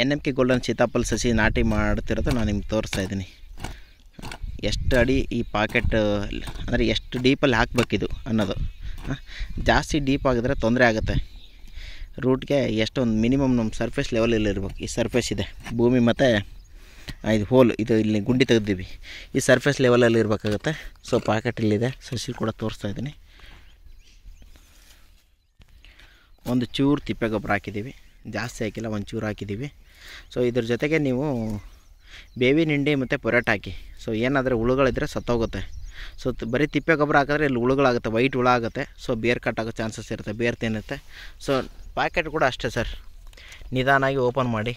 N M K golden ಸೀತಾಫಲ ಸಸಿ ನಾಟಿ ಮಾಡ್ತಿರೋದು ನಾನು ನಿಮ್ಗೆ ತೋರಿಸ್ತಾ ಇದ್ದೀನಿ ಎಷ್ಟು ಅಡಿ ಈ ಪಾಕೆಟ್ ಅಂದರೆ ಎಷ್ಟು ಡೀಪಲ್ಲಿ ಹಾಕ್ಬೇಕಿದು ಅನ್ನೋದು ಜಾಸ್ತಿ ಡೀಪ್ ಆಗಿದ್ರೆ ತೊಂದರೆ ಆಗುತ್ತೆ ರೂಟ್ಗೆ ಎಷ್ಟೊಂದು ಮಿನಿಮಮ್ ನಮ್ಮ ಸರ್ಫೇಸ್ ಲೆವೆಲಲ್ಲಿ ಇರಬೇಕು ಈ ಸರ್ಫೇಸ್ ಇದೆ ಭೂಮಿ ಮತ್ತು ಇದು ಹೋಲ್ ಇದು ಇಲ್ಲಿ ಗುಂಡಿ ತೆಗೆದಿವಿ ಈ ಸರ್ಫೇಸ್ ಲೆವೆಲಲ್ಲಿ ಇರಬೇಕಾಗುತ್ತೆ ಸೊ ಪಾಕೆಟ್ ಇಲ್ಲಿದೆ ಸಸಿ ಕೂಡ ತೋರಿಸ್ತಾ ಇದ್ದೀನಿ ಒಂದು ಚೂರು ತಿಪ್ಪೆ ಗೊಬ್ಬರ ಹಾಕಿದ್ದೀವಿ ಜಾಸ್ತಿ ಹಾಕಿಲ್ಲ ಒಂಚೂರು ಹಾಕಿದ್ದೀವಿ ಸೊ ಇದ್ರ ಜೊತೆಗೆ ನೀವು ಬೇವಿನ ಹಿಂಡಿ ಮತ್ತು ಪೊರೆಟ್ ಹಾಕಿ ಸೊ ಏನಾದರೂ ಹುಳುಗಳಿದ್ರೆ ಸತ್ತೋಗುತ್ತೆ ಸೊ ಬರೀ ತಿಪ್ಪೆ ಗೊಬ್ಬರ ಹಾಕಿದ್ರೆ ಇಲ್ಲಿ ಹುಳುಗಳಾಗುತ್ತೆ ವೈಟ್ ಹುಳ ಆಗುತ್ತೆ ಸೊ ಬೇರ್ ಕಟ್ಟಾಗೋ ಚಾನ್ಸಸ್ ಇರುತ್ತೆ ಬೇರ್ ತಿನ್ನುತ್ತೆ ಸೊ ಪ್ಯಾಕೆಟ್ ಕೂಡ ಅಷ್ಟೇ ಸರ್ ನಿಧಾನಾಗಿ ಓಪನ್ ಮಾಡಿ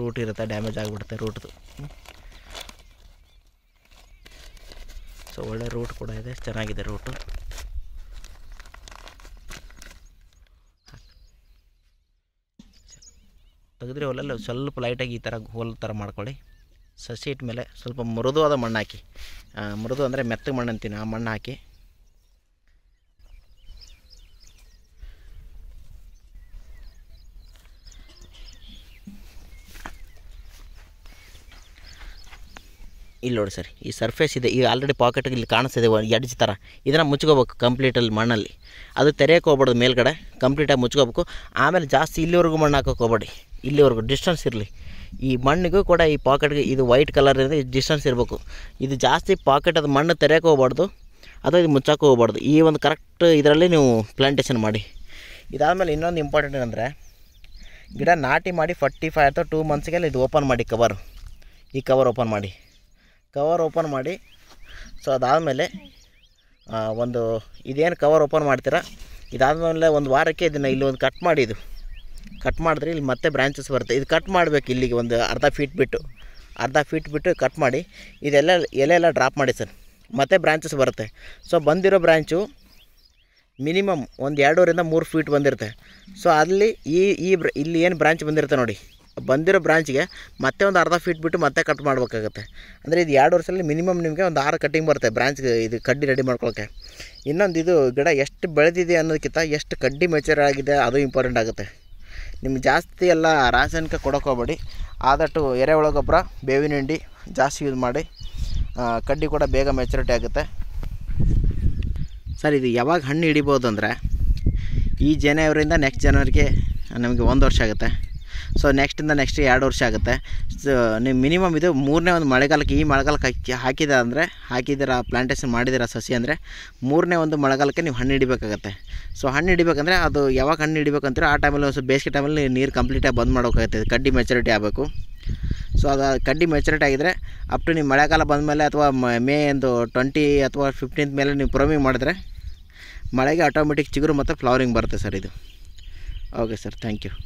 ರೂಟ್ ಇರುತ್ತೆ ಡ್ಯಾಮೇಜ್ ಆಗಿಬಿಡುತ್ತೆ ರೂಟ್ದು ಸೊ ಒಳ್ಳೆ ರೂಟ್ ಕೂಡ ಇದೆ ಚೆನ್ನಾಗಿದೆ ರೂಟು ತೆಗೆದ್ರೆ ಹೊಲಲ್ಲಿ ಸ್ವಲ್ಪ ಲೈಟಾಗಿ ಈ ಥರ ಹೋಲ್ ಥರ ಮಾಡ್ಕೊಳ್ಳಿ ಸಸಿ ಇಟ್ಟ ಮೇಲೆ ಸ್ವಲ್ಪ ಮೃದುವಾದ ಮಣ್ಣು ಹಾಕಿ ಮೃದು ಅಂದರೆ ಮೆತ್ತಗೆ ಮಣ್ಣು ಅಂತೀನಿ ಆ ಮಣ್ಣು ಹಾಕಿ ಇಲ್ಲಿ ನೋಡಿ ಸರ್ ಈ ಸರ್ಫೇಸ್ ಇದೆ ಈಗ ಆಲ್ರೆಡಿ ಪಾಕೆಟ್ಗೆ ಇಲ್ಲಿ ಕಾಣಿಸ್ತಿದೆ ಎಡ್ಜ್ ಥರ ಇದನ್ನು ಮುಚ್ಕೋಬೇಕು ಕಂಪ್ಲೀಟಲ್ಲಿ ಮಣ್ಣಲ್ಲಿ ಅದು ತೆರೆಯೋಕೆ ಹೋಗ್ಬಾರ್ದು ಮೇಲ್ಗಡೆ ಕಂಪ್ಲೀಟಾಗಿ ಮುಚ್ಕೋಬೇಕು ಆಮೇಲೆ ಜಾಸ್ತಿ ಇಲ್ಲಿವರೆಗೂ ಮಣ್ಣು ಹಾಕೋಕೆ ಹೋಗ್ಬೇಡಿ ಇಲ್ಲಿವರೆಗೂ ಡಿಸ್ಟೆನ್ಸ್ ಇರಲಿ ಈ ಮಣ್ಣಿಗೂ ಕೂಡ ಈ ಪಾಕೆಟ್ಗೆ ಇದು ವೈಟ್ ಕಲರ್ ಇದೆ ಡಿಸ್ಟೆನ್ಸ್ ಇರಬೇಕು ಇದು ಜಾಸ್ತಿ ಪಾಕೆಟ್ ಅದು ಮಣ್ಣು ತೆರೆಯಕ್ಕೆ ಹೋಗ್ಬಾರ್ದು ಅಥವಾ ಇದು ಮುಚ್ಚಕ್ಕೆ ಹೋಗ್ಬಾರ್ದು ಈ ಒಂದು ಕರೆಕ್ಟ್ ಇದರಲ್ಲಿ ನೀವು ಪ್ಲಾಂಟೇಷನ್ ಮಾಡಿ ಇದಾದಮೇಲೆ ಇನ್ನೊಂದು ಇಂಪಾರ್ಟೆಂಟ್ ಏನಂದರೆ ಗಿಡ ನಾಟಿ ಮಾಡಿ ಫಾರ್ಟಿ ಫೈವ್ ಅಥವಾ ಟೂ ಮಂತ್ಸ್ಗೆಲ್ಲ ಇದು ಓಪನ್ ಮಾಡಿ ಕವರು ಈ ಕವರ್ ಓಪನ್ ಮಾಡಿ ಕವರ್ ಓಪನ್ ಮಾಡಿ ಸೊ ಅದಾದಮೇಲೆ ಒಂದು ಇದೇನು ಕವರ್ ಓಪನ್ ಮಾಡ್ತೀರಾ ಇದಾದಮೇಲೆ ಒಂದು ವಾರಕ್ಕೆ ಇದನ್ನು ಇಲ್ಲಿ ಒಂದು ಕಟ್ ಮಾಡಿದ್ದು ಕಟ್ ಮಾಡಿದ್ರೆ ಇಲ್ಲಿ ಮತ್ತೆ ಬ್ರಾಂಚಸ್ ಬರುತ್ತೆ ಇದು ಕಟ್ ಮಾಡಬೇಕು ಇಲ್ಲಿಗೆ ಒಂದು ಅರ್ಧ ಫೀಟ್ ಬಿಟ್ಟು ಅರ್ಧ ಫೀಟ್ ಬಿಟ್ಟು ಕಟ್ ಮಾಡಿ ಇದೆಲ್ಲ ಎಲೆ ಎಲ್ಲ ಡ್ರಾಪ್ ಮಾಡಿ ಸರ್ ಮತ್ತೆ ಬ್ರಾಂಚಸ್ ಬರುತ್ತೆ ಸೊ ಬಂದಿರೋ ಬ್ರ್ಯಾಂಚು ಮಿನಿಮಮ್ ಒಂದು ಎರಡೂರಿಂದ ಮೂರು ಫೀಟ್ ಬಂದಿರುತ್ತೆ ಸೊ ಅಲ್ಲಿ ಈ ಈ ಇಲ್ಲಿ ಏನು ಬ್ರಾಂಚ್ ಬಂದಿರುತ್ತೆ ನೋಡಿ ಬಂದಿರೋ ಬ್ರಾಂಚ್ಗೆ ಮತ್ತೆ ಒಂದು ಅರ್ಧ ಫೀಟ್ ಬಿಟ್ಟು ಮತ್ತೆ ಕಟ್ ಮಾಡಬೇಕಾಗತ್ತೆ ಅಂದರೆ ಇದು ಎರಡು ವರ್ಷದಲ್ಲಿ ಮಿನಿಮಮ್ ನಿಮಗೆ ಒಂದು ಆರು ಕಟ್ಟಿಂಗ್ ಬರುತ್ತೆ ಬ್ರಾಂಚ್ಗೆ ಇದು ಕಡ್ಡಿ ರೆಡಿ ಮಾಡ್ಕೊಳ್ಳೋಕ್ಕೆ ಇನ್ನೊಂದು ಇದು ಗಿಡ ಎಷ್ಟು ಬೆಳೆದಿದೆ ಅನ್ನೋದಕ್ಕಿಂತ ಎಷ್ಟು ಕಡ್ಡಿ ಮೆಚರ್ ಆಗಿದೆ ಅದು ಇಂಪಾರ್ಟೆಂಟ್ ಆಗುತ್ತೆ ನಿಮ್ಗೆ ಜಾಸ್ತಿ ಎಲ್ಲ ರಾಸಾಯನಿಕ ಕೊಡೋಕೆ ಆದಷ್ಟು ಎರೆಹುಳ ಗೊಬ್ಬರ ಬೇವಿನ ಹಿಂಡಿ ಜಾಸ್ತಿ ಯೂಸ್ ಮಾಡಿ ಕಡ್ಡಿ ಕೂಡ ಬೇಗ ಮೆಚುರಿಟಿ ಆಗುತ್ತೆ ಸರ್ ಇದು ಯಾವಾಗ ಹಣ್ಣು ಹಿಡಿಬೋದು ಅಂದರೆ ಈ ಜನವರಿಂದ ನೆಕ್ಸ್ಟ್ ಜನವರಿಗೆ ನಮಗೆ ಒಂದು ವರ್ಷ ಆಗುತ್ತೆ ಸೊ ನೆಕ್ಸ್ಟಿಂದ ನೆಕ್ಸ್ಟ್ ಎರಡು ವರ್ಷ ಆಗುತ್ತೆ ಸೊ ನೀವು ಮಿನಿಮಮ್ ಇದು ಮೂರನೇ ಒಂದು ಮಳೆಗಾಲಕ್ಕೆ ಈ ಮಳೆಗಾಲಕ್ಕೆ ಹಾಕಿ ಹಾಕಿದ ಅಂದರೆ ಹಾಕಿದ್ದೀರ ಪ್ಲಾಂಟೇಶನ್ ಮಾಡಿದ್ದೀರ ಸಸಿ ಅಂದರೆ ಮೂರನೇ ಒಂದು ಮಳೆಗಾಲಕ್ಕೆ ನೀವು ಹಣ್ಣು ಹಿಡಿಬೇಕಾಗತ್ತೆ ಸೊ ಹಣ್ಣು ಹಿಡಿಬೇಕಂದ್ರೆ ಅದು ಯಾವಾಗ ಹಣ್ಣು ಹಿಡಿಬೇಕಂತೀರೋ ಆ ಟೈಮಲ್ಲಿ ಒಂದು ಬೇಸಿಗೆ ಟೈಮಲ್ಲಿ ನೀರು ಕಂಪ್ಲೀಟಾಗಿ ಬಂದ್ ಮಾಡೋಕ್ಕಾಗುತ್ತೆ ಕಡ್ಡಿ ಮೆಚುರಿಟಿ ಆಗಬೇಕು ಸೊ ಅದು ಕಡ್ಡಿ ಮೆಚುರಿಟಿ ಆಗಿದ್ರೆ ಅಪ್ ಟು ನೀವು ಮಳೆಗಾಲ ಮೇಲೆ ಅಥವಾ ಮೇ ಒಂದು ಟ್ವೆಂಟಿ ಅಥವಾ ಫಿಫ್ಟೀನ್ತ್ ಮೇಲೆ ನೀವು ಪ್ರೊಮಿಂಗ್ ಮಾಡಿದ್ರೆ ಮಳೆಗೆ ಆಟೋಮೆಟಿಕ್ ಚಿಗುರು ಮತ್ತು ಫ್ಲವರಿಂಗ್ ಬರುತ್ತೆ ಸರ್ ಇದು ಓಕೆ ಸರ್ ಥ್ಯಾಂಕ್ ಯು